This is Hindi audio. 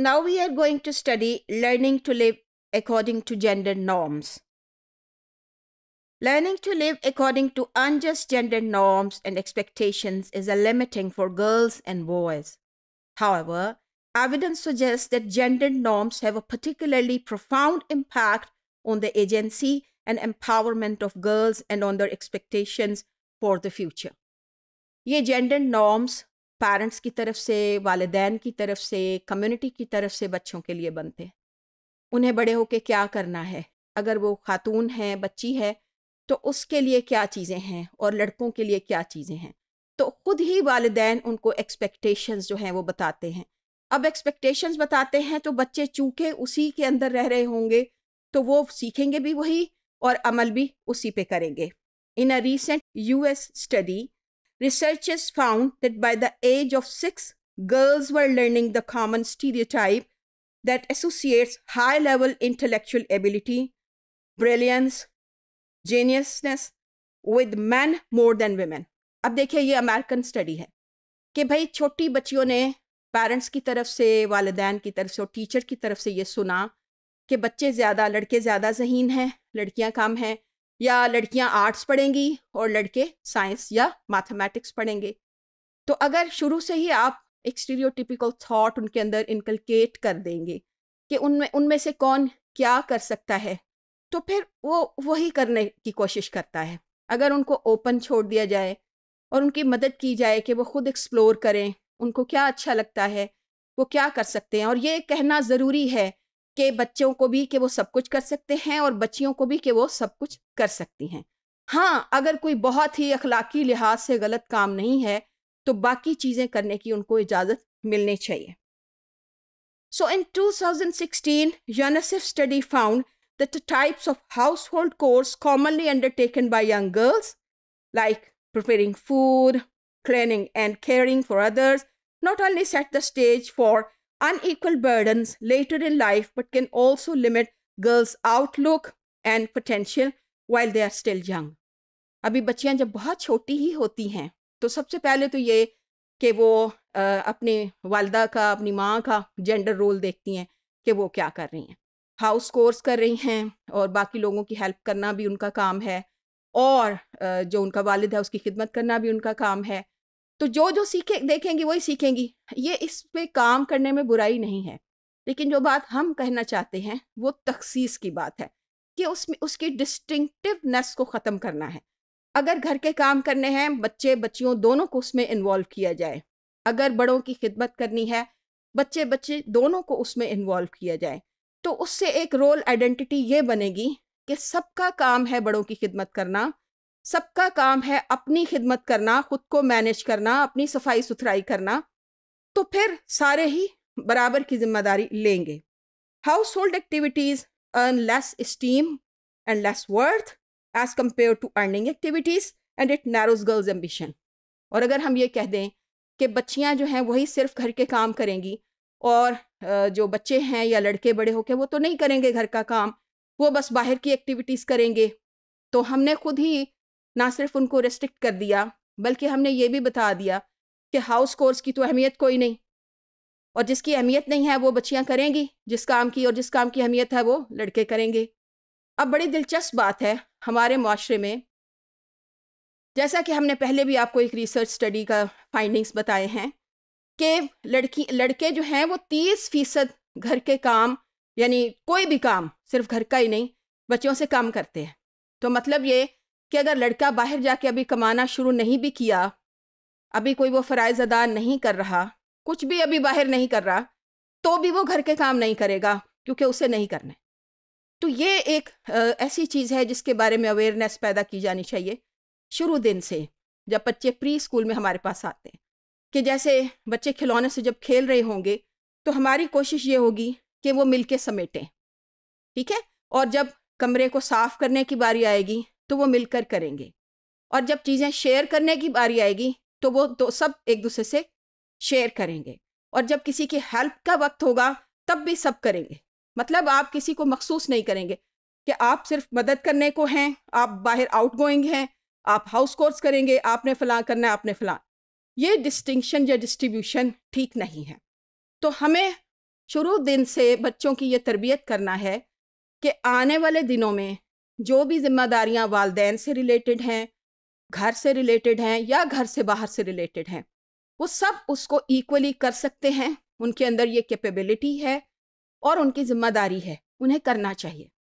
now we are going to study learning to live according to gender norms. Learning to live according to unjust gender norms and expectations is a limiting for girls and boys. However, evidence suggests that gender norms have a particularly profound impact on the agency and empowerment of girls and on their expectations for the future. These gender norms. Parents की तरफ से वालदेन की तरफ से कम्युनिटी की तरफ से बच्चों के लिए बनते हैं उन्हें बड़े होके क्या करना है अगर वो खातून है बच्ची है तो उसके लिए क्या चीज़ें हैं और लड़कों के लिए क्या चीज़ें हैं तो ख़ुद ही वालदेन उनको एक्सपेक्टेशंस जो हैं वो बताते हैं अब एक्सपेक्टेशंस बताते हैं तो बच्चे चूके उसी के अंदर रह रहे होंगे तो वो सीखेंगे भी वही और अमल भी उसी पे करेंगे in a recent US study Researchers found that by the age of six, girls were learning the common stereotype that associates high level intellectual ability, brilliance, geniusness with men more than women. अब देखिए ये अमेरिकन स्टडी है कि भाई छोटी बच्चियों ने पेरेंट्स की तरफ से वालदेन की तरफ से और टीचर की तरफ से ये सुना कि बच्चे ज़्यादा लड़के ज़्यादा जहीन हैं लड़कियां कम हैं या लड़कियां आर्ट्स पढ़ेंगी और लड़के साइंस या मैथमेटिक्स पढ़ेंगे तो अगर शुरू से ही आप एक स्टीरियोटिपिकल थॉट उनके अंदर इनकलकेट कर देंगे कि उनमें उनमें से कौन क्या कर सकता है तो फिर वो वही करने की कोशिश करता है अगर उनको ओपन छोड़ दिया जाए और उनकी मदद की जाए कि वो खुद एक्सप्लोर करें उनको क्या अच्छा लगता है वो क्या कर सकते हैं और ये कहना ज़रूरी है के बच्चों को भी कि वो सब कुछ कर सकते हैं और बच्चियों को भी कि वो सब कुछ कर सकती हैं हाँ अगर कोई बहुत ही अखलाकी लिहाज से गलत काम नहीं है तो बाकी चीज़ें करने की उनको इजाज़त मिलनी चाहिए so in two 2016 UNICEF study found that types of household chores commonly undertaken by young girls like preparing food cleaning and caring for others not only set the stage for unequal burdens later in life, but can also limit girls' outlook and potential while they are still young. अभी बच्चियां जब बहुत छोटी ही होती हैं तो सबसे पहले तो ये कि वो आ, अपने वालदा का अपनी माँ का जेंडर रोल देखती हैं कि वो क्या कर रही हैं हाउस कोर्स कर रही हैं और बाकी लोगों की हेल्प करना भी उनका काम है और जो उनका वालिद है उसकी खिदमत करना भी उनका काम है तो जो जो सीखे देखेंगी वही सीखेंगी ये इस पे काम करने में बुराई नहीं है लेकिन जो बात हम कहना चाहते हैं वो तखसीस की बात है कि उसमें उसकी डिस्टिंक्टिवनेस को ख़त्म करना है अगर घर के काम करने हैं बच्चे बच्चियों दोनों को उसमें इन्वॉल्व किया जाए अगर बड़ों की खिदमत करनी है बच्चे बच्चे दोनों को उसमें इन्वॉल्व किया जाए तो उससे एक रोल आइडेंटिटी ये बनेगी कि सबका काम है बड़ों की खिदमत करना सबका काम है अपनी खिदमत करना खुद को मैनेज करना अपनी सफाई सुथराई करना तो फिर सारे ही बराबर की जिम्मेदारी लेंगे household activities earn less esteem and less worth as compared to earning activities and it narrows girls ambition और अगर हम ये कह दें कि बच्चियाँ जो हैं वही सिर्फ घर के काम करेंगी और जो बच्चे हैं या लड़के बड़े होके वो तो नहीं करेंगे घर का काम वो बस बाहर की एक्टिविटीज़ करेंगे तो हमने खुद ही ना सिर्फ उनको रेस्ट्रिक्ट कर दिया बल्कि हमने ये भी बता दिया कि हाउस कोर्स की तो अहमियत कोई नहीं और जिसकी अहमियत नहीं है वो बच्चियाँ करेंगी जिस काम की और जिस काम की अहमियत है वो लड़के करेंगे अब बड़ी दिलचस्प बात है हमारे माशरे में जैसा कि हमने पहले भी आपको एक रिसर्च स्टडी का फाइंडिंग्स बताए हैं कि लड़की लड़के जो हैं वो तीस फीसद घर के काम यानी कोई भी काम सिर्फ घर का ही नहीं बच्चों से काम करते हैं तो मतलब ये कि अगर लड़का बाहर जाके अभी कमाना शुरू नहीं भी किया अभी कोई वो फ़रज़ अदा नहीं कर रहा कुछ भी अभी बाहर नहीं कर रहा तो भी वो घर के काम नहीं करेगा क्योंकि उसे नहीं करना तो ये एक ऐसी चीज़ है जिसके बारे में अवेयरनेस पैदा की जानी चाहिए शुरू दिन से जब बच्चे प्री स्कूल में हमारे पास आते हैं कि जैसे बच्चे खिलौने से जब खेल रहे होंगे तो हमारी कोशिश ये होगी कि वो मिल के समेटें ठीक है और जब कमरे को साफ़ करने की बारी आएगी तो वो मिलकर करेंगे और जब चीज़ें शेयर करने की बारी आएगी तो वो तो सब एक दूसरे से शेयर करेंगे और जब किसी की हेल्प का वक्त होगा तब भी सब करेंगे मतलब आप किसी को मखसूस नहीं करेंगे कि आप सिर्फ मदद करने को हैं आप बाहर आउट गोइंग हैं आप हाउस कोर्स करेंगे आपने फलां करना है आपने फ़लाँ ये डिस्टिंक्शन या डिस्ट्रीब्यूशन ठीक नहीं है तो हमें शुरू दिन से बच्चों की ये तरबियत करना है कि आने वाले दिनों में जो भी जिम्मेदारियां वालदेन से रिलेटेड हैं घर से रिलेटेड हैं या घर से बाहर से रिलेटेड हैं वो सब उसको इक्वली कर सकते हैं उनके अंदर ये कैपेबिलिटी है और उनकी जिम्मेदारी है उन्हें करना चाहिए